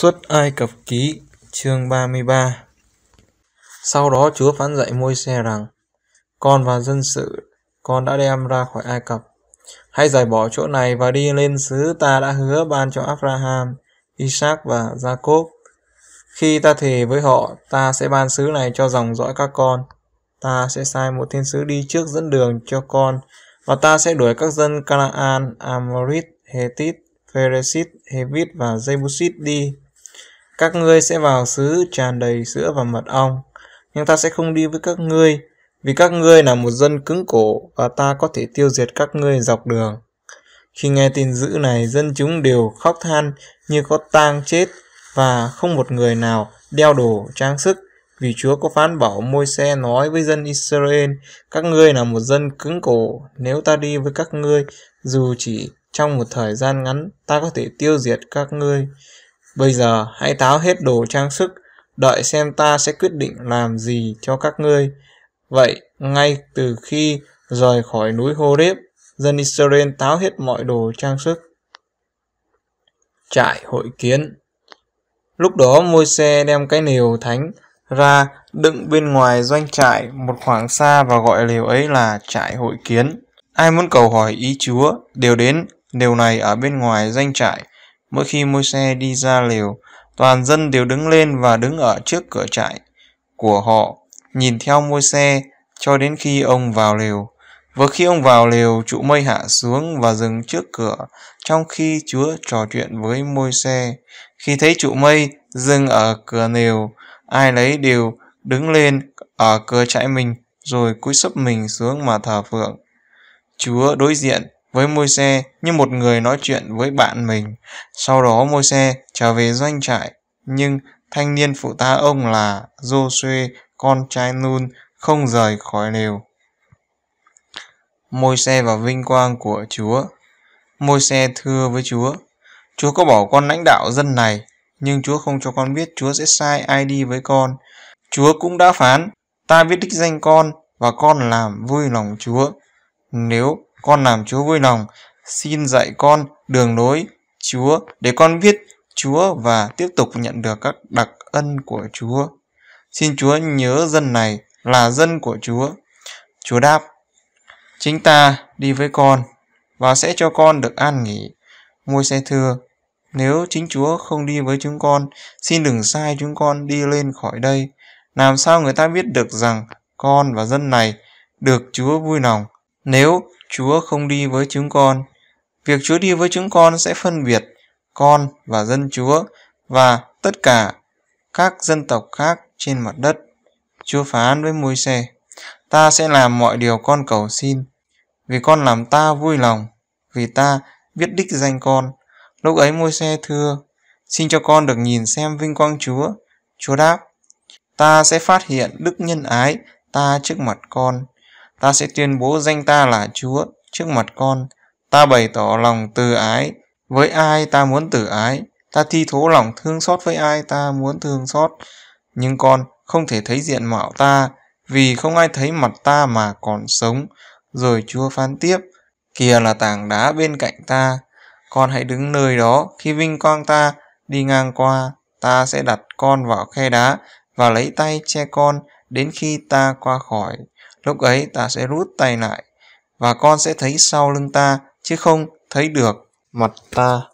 Xuất Ai Cập Ký chương 33 Sau đó Chúa phán dạy môi xe rằng Con và dân sự con đã đem ra khỏi Ai Cập Hãy giải bỏ chỗ này và đi lên xứ ta đã hứa ban cho Abraham, Isaac và Jacob. Khi ta thề với họ, ta sẽ ban xứ này cho dòng dõi các con. Ta sẽ sai một thiên sứ đi trước dẫn đường cho con và ta sẽ đuổi các dân Canaan, Amorit, Hethit, Pheresit, Hevit và Jebusit đi các ngươi sẽ vào xứ tràn đầy sữa và mật ong, nhưng ta sẽ không đi với các ngươi, vì các ngươi là một dân cứng cổ và ta có thể tiêu diệt các ngươi dọc đường. Khi nghe tin dữ này, dân chúng đều khóc than như có tang chết và không một người nào đeo đồ trang sức vì Chúa có phán bảo môi xe nói với dân Israel, các ngươi là một dân cứng cổ, nếu ta đi với các ngươi, dù chỉ trong một thời gian ngắn, ta có thể tiêu diệt các ngươi. Bây giờ hãy tháo hết đồ trang sức, đợi xem ta sẽ quyết định làm gì cho các ngươi. Vậy, ngay từ khi rời khỏi núi Horeb, dân Israel táo hết mọi đồ trang sức. Trại hội kiến Lúc đó Môi-se đem cái nều thánh ra đựng bên ngoài doanh trại một khoảng xa và gọi lều ấy là trại hội kiến. Ai muốn cầu hỏi ý Chúa đều đến lều này ở bên ngoài doanh trại mỗi khi môi xe đi ra lều, toàn dân đều đứng lên và đứng ở trước cửa trại của họ, nhìn theo môi xe cho đến khi ông vào lều. Vừa khi ông vào lều, trụ mây hạ xuống và dừng trước cửa, trong khi Chúa trò chuyện với môi xe. Khi thấy trụ mây dừng ở cửa lều, ai lấy đều đứng lên ở cửa trại mình rồi cúi sấp mình xuống mà thờ phượng. Chúa đối diện với môi xe như một người nói chuyện với bạn mình. Sau đó môi xe trở về doanh trại, nhưng thanh niên phụ tá ông là Joshua, con trai Nun, không rời khỏi lều. Môi xe và vinh quang của Chúa Môi xe thưa với Chúa, Chúa có bảo con lãnh đạo dân này, nhưng Chúa không cho con biết Chúa sẽ sai ai đi với con. Chúa cũng đã phán, ta biết đích danh con và con làm vui lòng Chúa. Nếu con làm Chúa vui lòng, xin dạy con đường lối Chúa để con biết Chúa và tiếp tục nhận được các đặc ân của Chúa. Xin Chúa nhớ dân này là dân của Chúa. Chúa đáp, chính ta đi với con và sẽ cho con được an nghỉ. Môi xe thưa, nếu chính Chúa không đi với chúng con, xin đừng sai chúng con đi lên khỏi đây. Làm sao người ta biết được rằng con và dân này được Chúa vui lòng? Nếu Chúa không đi với chúng con, việc Chúa đi với chúng con sẽ phân biệt con và dân Chúa và tất cả các dân tộc khác trên mặt đất. Chúa phán với môi xe, ta sẽ làm mọi điều con cầu xin, vì con làm ta vui lòng, vì ta biết đích danh con. Lúc ấy môi xe thưa, xin cho con được nhìn xem vinh quang Chúa. Chúa đáp, ta sẽ phát hiện đức nhân ái ta trước mặt con ta sẽ tuyên bố danh ta là Chúa trước mặt con. Ta bày tỏ lòng từ ái với ai ta muốn từ ái. Ta thi thố lòng thương xót với ai ta muốn thương xót. Nhưng con không thể thấy diện mạo ta vì không ai thấy mặt ta mà còn sống. Rồi Chúa phán tiếp, kìa là tảng đá bên cạnh ta. Con hãy đứng nơi đó khi vinh quang ta đi ngang qua. Ta sẽ đặt con vào khe đá và lấy tay che con đến khi ta qua khỏi Lúc ấy ta sẽ rút tay lại và con sẽ thấy sau lưng ta chứ không thấy được mặt ta.